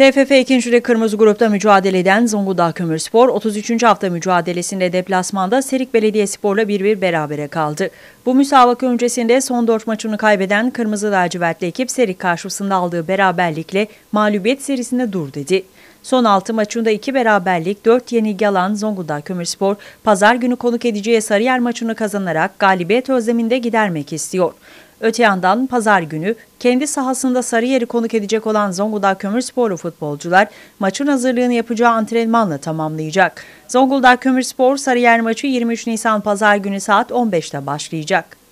TFF 2. Lig Kırmızı Grup'ta mücadele eden Zonguldak Kömürspor 33. hafta mücadelesinde deplasmanda Serik Belediyespor'la 1-1 berabere kaldı. Bu müsabaka öncesinde son 4 maçını kaybeden Kırmızı Lacivertli ekip Serik karşısında aldığı beraberlikle mağlubiyet serisinde dur dedi. Son 6 maçında 2 beraberlik 4 yenilgi alan Zonguldak Kömürspor, pazar günü konuk edeceği Sarıyer maçını kazanarak galibiyet özleminde gidermek istiyor. Öte yandan pazar günü kendi sahasında Sarıyer'i konuk edecek olan Zonguldak Kömürsporlu futbolcular maçın hazırlığını yapacağı antrenmanla tamamlayacak. Zonguldak Kömürspor Sarıyer maçı 23 Nisan pazar günü saat 15'te başlayacak.